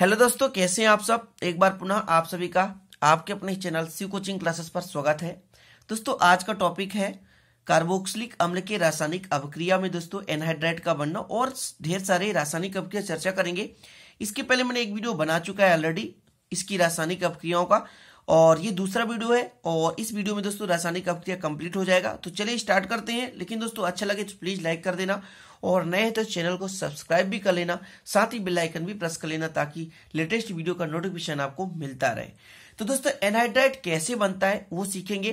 hello दोस्तों कैसे हैं आप सब एक बार पुनः आप सभी का आपके अपने चैनल सी कोचिंग क्लासेस पर स्वागत है दोस्तों आज का टॉपिक है कार्बोक्सिलिक अम्ल के रासायनिक अभिक्रिया में दोस्तों एनहाइड्राइट का बनना और ढेर सारे रासायनिक अभिक्रिया चर्चा करेंगे इसके पहले मैंने एक वीडियो बना चुका है ऑलरेडी इसकी रासायनिक अभिक्रियाओं का और ये दूसरा वीडियो है और इस वीडियो में दोस्तों रासायनिक अपक्रिया कंप्लीट हो जाएगा तो चलिए स्टार्ट करते हैं लेकिन दोस्तों अच्छा लगे तो प्लीज लाइक कर देना और नए हैं तो चैनल को सब्सक्राइब भी कर लेना साथ ही बेल आइकन भी प्रेस कर लेना ताकि लेटेस्ट वीडियो का नोटिफिकेशन आपको मिलता रहे तो दोस्तों एनहाइड्राइट कैसे बनता है वो सीखेंगे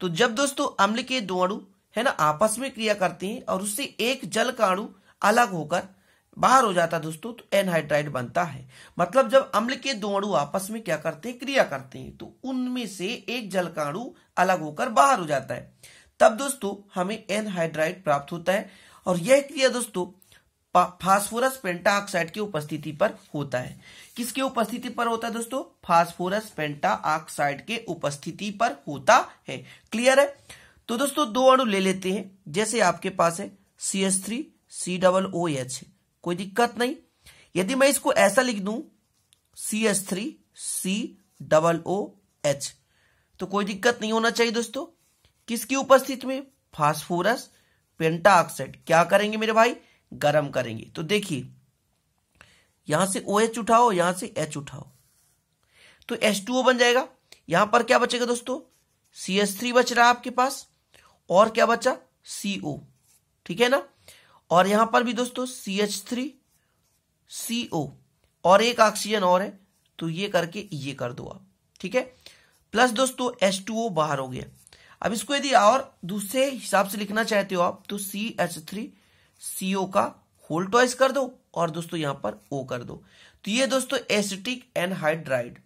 तो जब दोस्तों अम्ल के दो अणु है ना आपस में क्रिया करते हैं और उससे एक जल का अणु अलग होकर बाहर हो जाता है दोस्तों तो एनहाइड्राइड बनता है मतलब जब अम्ल के दो अणु आपस में क्या करते हैं क्रिया करते हैं तो उनमें से एक जल का अणु अलग होकर बाहर हो जाता है तब दोस्तों हमें एनहाइड्राइड प्राप्त होता है और यह क्रिया दोस्तों फास्फोरस पेंटाऑक्साइड की उपस्थिति पर होता है किसके उपस्थिति पर होता है दोस्तों फास्फोरस पेंटाऑक्साइड के उपस्थिति पर होता है क्लियर है तो दोस्तों दो अणु ले लेते हैं जैसे आपके पास है C S three C double O H कोई दिक्कत नहीं यदि मैं इसको ऐसा लिख दू C S three C double O H तो कोई दिक्कत नहीं होना चाहिए दोस्तों किसकी उपस्थिति में फास्फोरस पेंटा ऑक्साइड क्या करेंगे मेरे भाई गर्म करेंगे तो देखिए यहां से ओ एच उठाओ यहां से एच उठाओ तो एच टू ओ बन जाएगा यहां पर क्या बचेगा दोस्तों सी एस थ्री बच रहा है आपके पास और क्या बचा सी ओ ठीक है ना और यहां पर भी दोस्तों सी एच थ्री सी ओ और एक ऑक्सीजन और है तो ये करके ये कर दो आप ठीक है प्लस दोस्तों एच टू ओ बाहर हो गया अब इसको यदि और दूसरे हिसाब से लिखना चाहते हो आप तो सी एच थ्री सी ओ का होल टॉइस कर दो और दोस्तों यहां पर ओ कर दो तो ये दोस्तों एसिटिक एनहाइड्राइड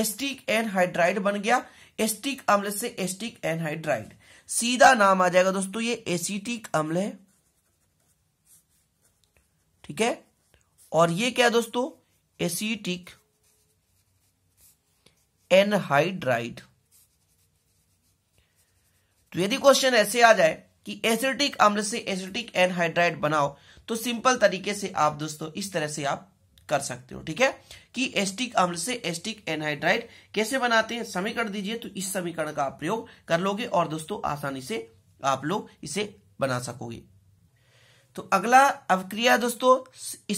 एस्टिक एनहाइड्राइड बन गया एस्टिक अम्ल से एस्टिक एनहाइड्राइड सीधा नाम आ जाएगा दोस्तों ये एसिटिक अम्ल है ठीक है और ये क्या है दोस्तों एसीटिक एनहाइड्राइड तो यदि क्वेश्चन ऐसे आ जाए कि एसिटिक अम्ल से एसिटिक एनहाइड्राइड बनाओ तो सिंपल तरीके से आप दोस्तों इस तरह से आप कर सकते हो ठीक है कि एस्टिक अम्ल से एस्टिक एनहाइड्राइड कैसे बनाते हैं समीकरण दीजिए तो इस समीकरण का आप प्रयोग कर लोगे और दोस्तों आसानी से आप लोग इसे बना सकोगे तो अगला अवक्रिया दोस्तों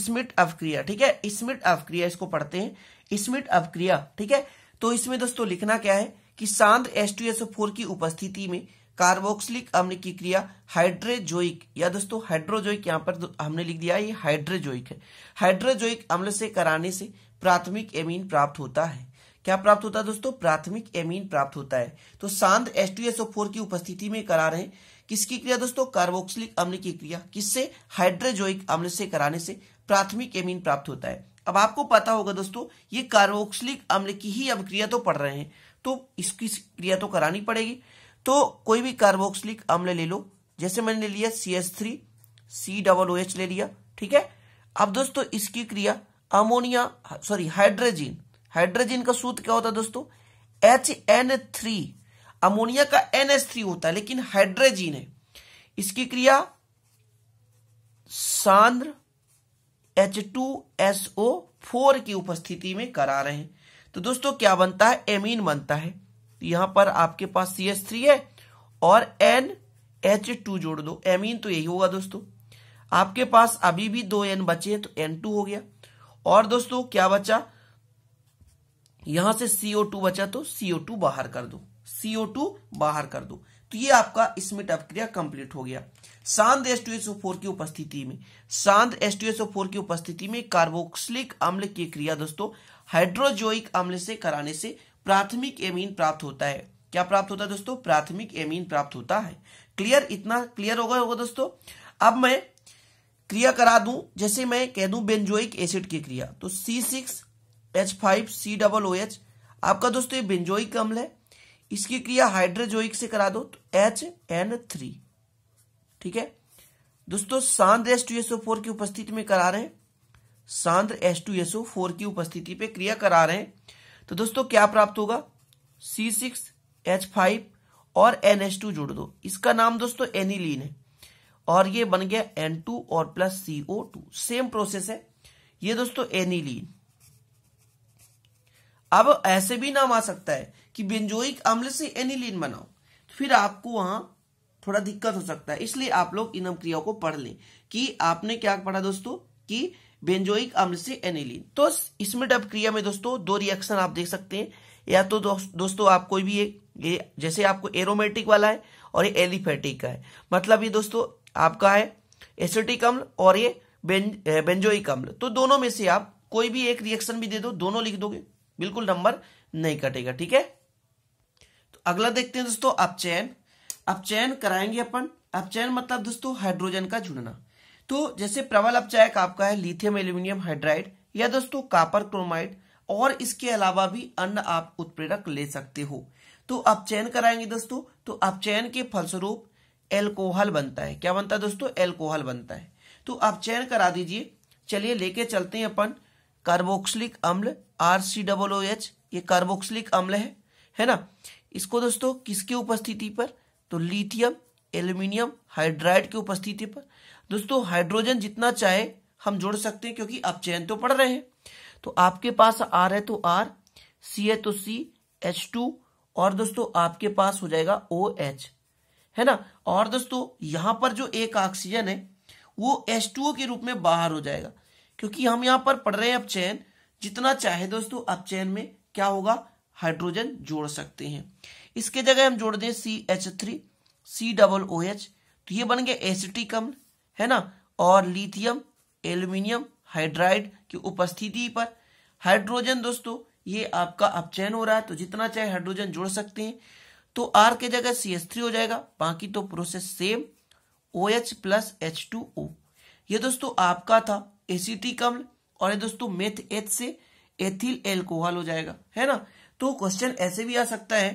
स्मिट अवक्रिया ठीक है स्मिट अवक्रिया इसको पढ़ते हैं स्मिट अवक्रिया ठीक है तो इसमें दोस्तों लिखना क्या है कि सांद्र फोर की उपस्थिति में कार्बोक्सिलिक अम्ल की क्रिया हाइड्रेजोइक या दोस्तों हाइड्रोजोइक यहाँ पर हमने लिख दिया ये हाइड्रेजोइक है हाइड्रोजोइक अम्ल से कराने से प्राथमिक एमीन प्राप्त होता है क्या प्राप्त होता है दोस्तों प्राथमिक एमीन प्राप्त होता है तो सांद्र फोर की उपस्थिति में करा रहे हैं किसकी क्रिया दोस्तों कार्बोक्सिलिक अम्ल की क्रिया किससे हाइड्रोजोइक अम्ल से कराने से प्राथमिक एमीन प्राप्त होता है अब आपको पता होगा दोस्तों ये कार्बोक्सिलिक अम्ल की ही अब क्रिया तो पढ़ रहे हैं तो इसकी क्रिया तो करानी पड़ेगी तो कोई भी कार्बोक्सिलिक अम्ल ले लो जैसे मैंने ले लिया C S three C double O H ले लिया ठीक है अब दोस्तों इसकी क्रिया अमोनिया सॉरी हाइड्रोजीन हाइड्रोजीन का सूत्र क्या होता है दोस्तों एच एन थ्री अमोनिया का थ्री होता है लेकिन हाइड्रोजीन है इसकी क्रिया सांद्र फोर की उपस्थिति में करा रहे हैं तो दोस्तों क्या बनता है एमीन बनता है तो यहां पर आपके पास सी एस थ्री है और एन एच टू जोड़ दो एमीन तो यही होगा दोस्तों आपके पास अभी भी दो एन बचे हैं तो एन टू हो गया और दोस्तों क्या बचा यहां से सीओ टू बचा तो सीओ टू बाहर कर दो सीओ टू बाहर कर दो तो ये आपका इसमें अपक्रिया कंप्लीट हो गया एस टू सांद्र फोर की उपस्थिति में एस टू सांद्र फोर की उपस्थिति में कार्बोक्सिलिक अम्ल की क्रिया दोस्तों हाइड्रोजोइक अम्ल से कराने से प्राथमिक एमीन प्राप्त होता है क्या प्राप्त होता है दोस्तों प्राथमिक एमीन प्राप्त होता है क्लियर इतना क्लियर होगा होगा दोस्तों अब मैं क्रिया करा दूं जैसे मैं कह दूं बेंजोइक एसिड की क्रिया तो C six H five C double O H आपका दोस्तों ये बेंजोइक अम्ल है इसकी क्रिया हाइड्रोजोइक से करा दो तो एच एन थ्री ठीक है दोस्तों सांद्र एस टू एसओ फोर की उपस्थिति में करा रहे हैं सांद्र एस टू एसओ फोर की उपस्थिति पे क्रिया करा रहे हैं तो दोस्तों क्या प्राप्त होगा सी सिक्स एच फाइव और एन एस टू जोड़ दो इसका नाम दोस्तों एनिलीन है और ये बन गया एन टू और plus CO two same process है ये दोस्तों एनिलीन अब ऐसे भी नाम आ सकता है कि बेंजोइक अम्ल से एनिलीन बनाओ तो फिर आपको वहां थोड़ा दिक्कत हो सकता है इसलिए आप लोग इन क्रियाओं को पढ़ लें कि आपने क्या पढ़ा दोस्तों कि बेंजोइक अम्ल से एनिलीन तो इसमें डब क्रिया में दोस्तों दो रिएक्शन आप देख सकते हैं या तो दोस्तों आप कोई भी एक जैसे आपको एरोमेटिक वाला है और ये एलिफेटिक का है मतलब ये दोस्तों आपका है एसिटिक अम्ल और ये बेंजोइक अम्ल तो दोनों में से आप कोई भी एक रिएक्शन भी दे दो दोनों लिख दोगे बिल्कुल नंबर नहीं कटेगा ठीक है तो अगला देखते हैं दोस्तों अब चैन कराएंगे अपन चैन मतलब दोस्तों हाइड्रोजन का जुड़ना तो जैसे प्रबल अपचायक आपका है लिथियम एल्यूमिनियम हाइड्राइड या दोस्तों कापर क्रोमाइड और इसके अलावा भी अन्य आप उत्प्रेरक ले सकते हो तो चयन कराएंगे दोस्तों तो चयन के फलस्वरूप एल्कोहल बनता है क्या बनता है दोस्तों एल्कोहल बनता है तो चयन करा दीजिए चलिए लेके चलते हैं अपन कार्बोक्सिलिक अम्ल R C double O H ये कार्बोक्सिलिक अम्ल है है ना इसको दोस्तों किसके उपस्थिति पर तो लिथियम एल्यूमिनियम हाइड्राइड की उपस्थिति पर दोस्तों हाइड्रोजन जितना चाहे हम जोड़ सकते हैं क्योंकि आप चयन तो पढ़ रहे हैं तो आपके पास आर है तो आर सी है तो सी एच टू और दोस्तों आपके पास हो जाएगा ओ एच है ना और दोस्तों यहां पर जो एक ऑक्सीजन है वो एच टू के रूप में बाहर हो जाएगा क्योंकि हम यहां पर पढ़ रहे हैं अपचयन जितना चाहे दोस्तों अपचयन में क्या होगा हाइड्रोजन जोड़ सकते हैं इसके जगह हम जोड़ दें C H three C double O H तो ये बन गया अम्ल है ना और लिथियम एल्यूमिनियम हाइड्राइड की उपस्थिति पर हाइड्रोजन दोस्तों ये आपका अपचयन हो रहा है तो जितना चाहे हाइड्रोजन जोड़ सकते हैं तो आर के जगह सी एच थ्री हो जाएगा बाकी तो process same O H plus H two O ये दोस्तों आपका था एसिटिक अम्ल और ये दोस्तों मेथ एच से एथिल एल्कोहल हो जाएगा है ना तो क्वेश्चन ऐसे भी आ सकता है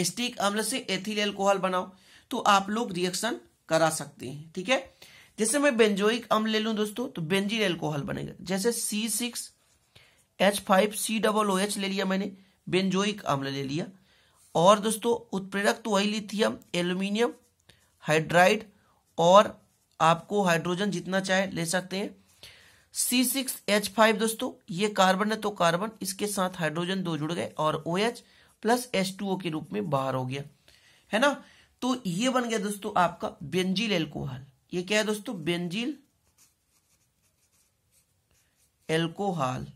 एस्टिक अम्ल से एथिल एल्कोहल बनाओ तो आप लोग रिएक्शन करा सकते हैं ठीक है जैसे मैं बेंजोइक अम्ल ले लूं दोस्तों तो बेंजिल एल्कोहल बनेगा जैसे C six H five C double O H ले लिया मैंने बेंजोइक अम्ल ले लिया और दोस्तों उत्प्रेरक तो वही लिथियम एल्यूमिनियम हाइड्राइड और आपको हाइड्रोजन जितना चाहे ले सकते हैं सी सिक्स एच फाइव दोस्तों ये कार्बन है तो कार्बन इसके साथ हाइड्रोजन दो जुड़ गए और O OH H plus H two O के रूप में बाहर हो गया है ना तो ये बन गया दोस्तों आपका बेंजिल एल्कोहल ये क्या है दोस्तों बेंजिल एल्कोहल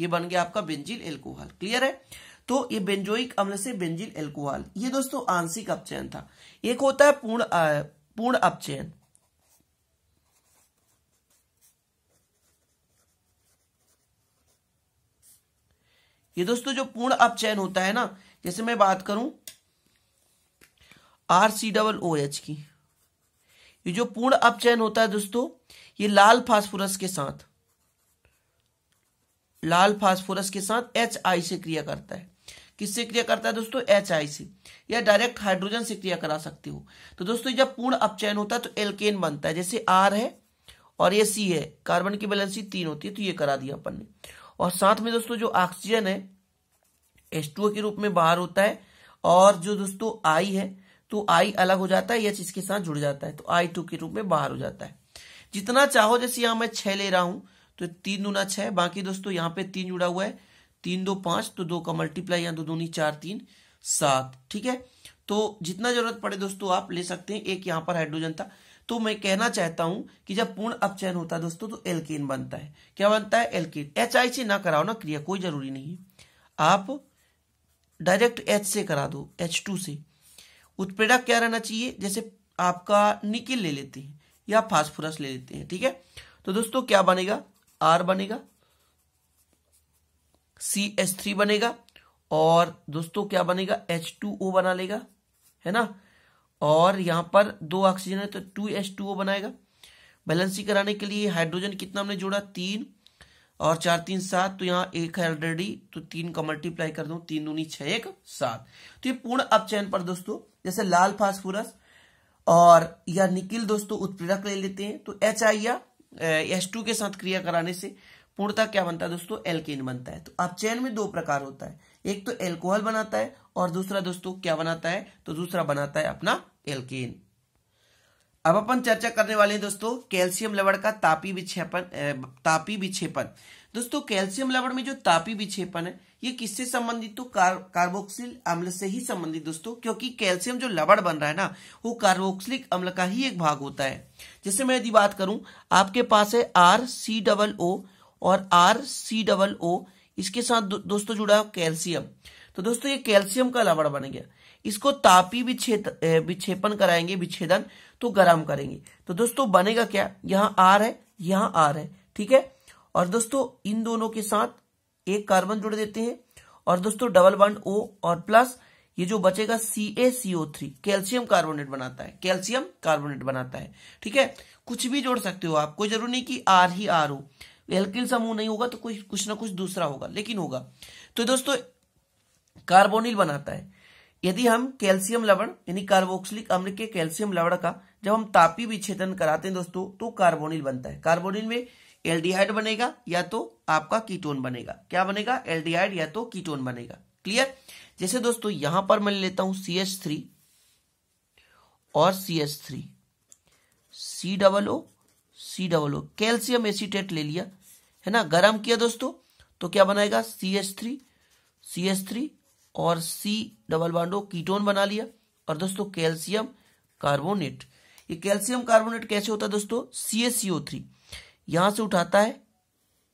ये बन गया आपका बेंजिल एल्कोहल क्लियर है तो ये बेंजोइक अम्ल से बेंजिल एल्कोहल ये दोस्तों आंशिक अपचयन था एक होता है पूर्ण पूर्ण अपचयन ये दोस्तों जो पूर्ण अपचयन होता है ना जैसे मैं बात करूं R C double O H की ये जो पूर्ण अपचयन होता है दोस्तों ये लाल फास्फोरस के साथ लाल फास्फोरस के साथ एच आई से क्रिया करता है किससे क्रिया करता है दोस्तों एच आई से या डायरेक्ट हाइड्रोजन से क्रिया करा सकते हो तो दोस्तों जब पूर्ण अपचयन होता है तो एल्केन बनता है जैसे आर है और ये सी है कार्बन की बैलेंसी तीन होती है तो ये करा दिया अपन ने और साथ में दोस्तों जो ऑक्सीजन है एस के रूप में बाहर होता है और जो दोस्तों आई है तो आई अलग हो जाता है एच इसके साथ जुड़ जाता है तो आई टू के रूप में बाहर हो जाता है जितना चाहो जैसे यहां मैं छह ले रहा हूं तो तीन दूना छह बाकी दोस्तों यहाँ पे तीन जुड़ा हुआ है तीन दो पांच तो दो का मल्टीप्लाई या दो दूनी चार तीन सात ठीक है तो जितना जरूरत पड़े दोस्तों आप ले सकते हैं एक यहां पर हाइड्रोजन था तो मैं कहना चाहता हूं कि जब पूर्ण अपचयन होता है दोस्तों तो एल्केन बनता है क्या बनता है एल्केन एच आई से ना कराओ ना क्रिया कोई जरूरी नहीं आप डायरेक्ट एच से करा दो एच टू से उत्प्रेरक क्या रहना चाहिए जैसे आपका निकिल ले लेते हैं या फास्फोरस ले लेते हैं ठीक है तो दोस्तों क्या बनेगा आर बनेगा सी एच थ्री बनेगा और दोस्तों क्या बनेगा एच टू ओ बना लेगा है ना और यहाँ पर दो ऑक्सीजन है तो टू एच टू ओ बनाएगा बैलेंसी कराने के लिए हाइड्रोजन कितना हमने जोड़ा तीन और चार तीन सात तो यहाँ एक है ऑलरेडी तो तीन का मल्टीप्लाई कर दू तीन दूनी छह एक सात तो ये पूर्ण अपचयन पर दोस्तों जैसे लाल फास्फोरस और या निकिल दोस्तों उत्प्रेरक ले लेते हैं तो एच आई या एच टू के साथ क्रिया कराने से पूर्णता क्या बनता है दोस्तों एल्केन बनता है तो अपचयन में दो प्रकार होता है एक तो एल्कोहल बनाता है और दूसरा दोस्तों क्या बनाता है तो दूसरा बनाता है अपना एल्किन अब अपन चर्चा करने वाले हैं दोस्तों कैल्शियम लवड़ का तापी विक्षेपण तापी विक्षेपण दोस्तों कैल्शियम लवड़ में जो तापी विक्षेपण है ये किससे संबंधित तो कार, कार्बोक्सिल अम्ल से ही संबंधित दोस्तों क्योंकि कैल्शियम जो लवड़ बन रहा है ना वो कार्बोक्सिलिक अम्ल का ही एक भाग होता है जैसे मैं यदि बात करूं आपके पास है आर सी डबल ओ और आर सी डबल ओ इसके साथ दो, दोस्तों जुड़ा कैल्शियम तो दोस्तों ये कैल्शियम का लवण बन गया इसको तापी विच्छेद विच्छेपन कराएंगे विच्छेदन तो गर्म करेंगे तो दोस्तों बनेगा क्या यहाँ आर है यहाँ आर है ठीक है और दोस्तों इन दोनों के साथ एक कार्बन जोड़ देते हैं और दोस्तों डबल बॉन्ड ओ और प्लस ये जो बचेगा C A C O three calcium carbonate बनाता है कैल्शियम कार्बोनेट बनाता है ठीक है कुछ भी जोड़ सकते हो आप कोई जरूरी नहीं कि आर ही आर हो एल्किल समूह नहीं होगा तो कोई कुछ ना कुछ दूसरा होगा लेकिन होगा तो दोस्तों कार्बोनिल बनाता है यदि हम कैल्शियम लवण यानी कार्बोक्सिलिक अम्ल के कैल्शियम लवण का जब हम तापी विच्छेदन कराते हैं दोस्तों तो कार्बोनिल बनता है कार्बोनिल में एल्डिहाइड बनेगा या तो आपका कीटोन बनेगा क्या बनेगा एल्डिहाइड या तो कीटोन बनेगा क्लियर जैसे दोस्तों यहां पर मैं लेता हूं सी एच थ्री और C H three C double O C double O calcium acetate ले लिया है ना गर्म किया दोस्तों तो क्या बनाएगा C H three C H three और सी डबल बांडो कीटोन बना लिया और दोस्तों कैल्सियम कार्बोनेट ये कैल्सियम कार्बोनेट कैसे होता है दोस्तों C S C O three यहां से उठाता है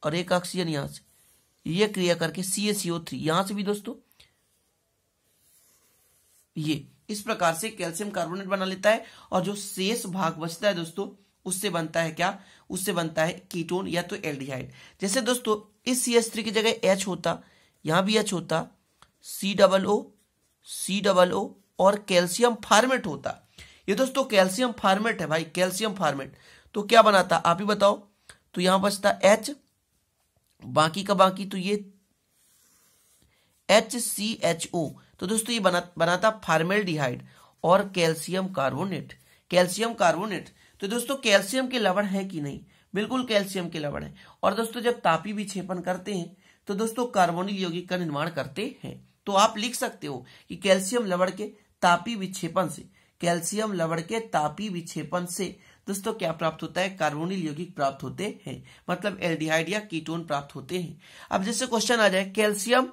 और एक ऑक्सीजन यहां से ये क्रिया करके C S C O three यहां से भी दोस्तों ये इस प्रकार से कैल्सियम कार्बोनेट बना लेता है और जो शेष भाग बचता है दोस्तों उससे बनता है क्या उससे बनता है कीटोन या तो एल्डिहाइड जैसे दोस्तों इस सी एस थ्री की जगह एच होता यहां भी एच होता सी डबल ओ सी डबल ओ और कैल्शियम फार्मेट होता ये दोस्तों कैल्शियम फार्मेट है भाई कैल्शियम फार्मेट तो क्या बनाता आप ही बताओ तो यहां बचता एच बाकी का बाकी तो ये एच सी एच ओ तो दोस्तों ये बना बनाता फार्मेल और कैल्शियम कार्बोनेट कैल्शियम कार्बोनेट तो दोस्तों कैल्शियम के लवण है कि नहीं बिल्कुल कैल्शियम के लवण है और दोस्तों जब तापी विक्षेपण करते हैं तो दोस्तों कार्बोनिक यौगिक का निर्माण करते हैं तो आप लिख सकते हो कि कैल्शियम लवण के तापी विक्षेपण से कैल्शियम लवण के तापी विक्षेपण से दोस्तों क्या प्राप्त होता है कार्बोनिल यौगिक प्राप्त होते हैं मतलब एल्डिहाइड या कीटोन प्राप्त होते हैं अब जैसे क्वेश्चन आ जाए कैल्शियम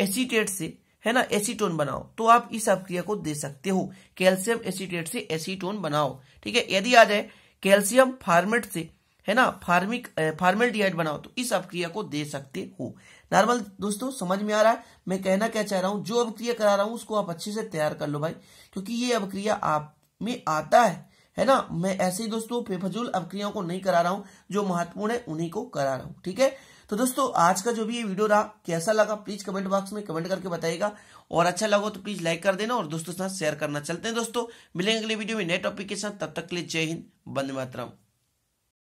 एसीटेट से है ना एसीटोन बनाओ तो आप इस अभिक्रिया को दे सकते हो कैल्शियम एसीटेट से एसीटोन बनाओ ठीक है यदि आ जाए कैल्शियम फार्मेट से है ना फार्मिक फार्मेल्डिहाइड बनाओ तो इस अभिक्रिया को दे सकते हो नॉर्मल दोस्तों समझ में आ रहा है मैं कहना क्या चाह रहा हूं जो अभिक्रिया करा रहा हूं उसको आप अच्छे से तैयार कर लो भाई क्योंकि ये अभिक्रिया आप में आता है है ना मैं ऐसे ही दोस्तों फेफजूल अभिक्रियाओं को नहीं करा रहा हूं जो महत्वपूर्ण है उन्हीं को करा रहा हूं ठीक है तो दोस्तों आज का जो भी ये वीडियो रहा कैसा लगा प्लीज कमेंट बॉक्स में कमेंट करके बताएगा और अच्छा लगा तो प्लीज लाइक कर देना और दोस्तों के साथ शेयर करना चलते हैं दोस्तों मिलेंगे अगले वीडियो में नए टॉपिक के साथ तब तक के लिए जय हिंद बंद मातरम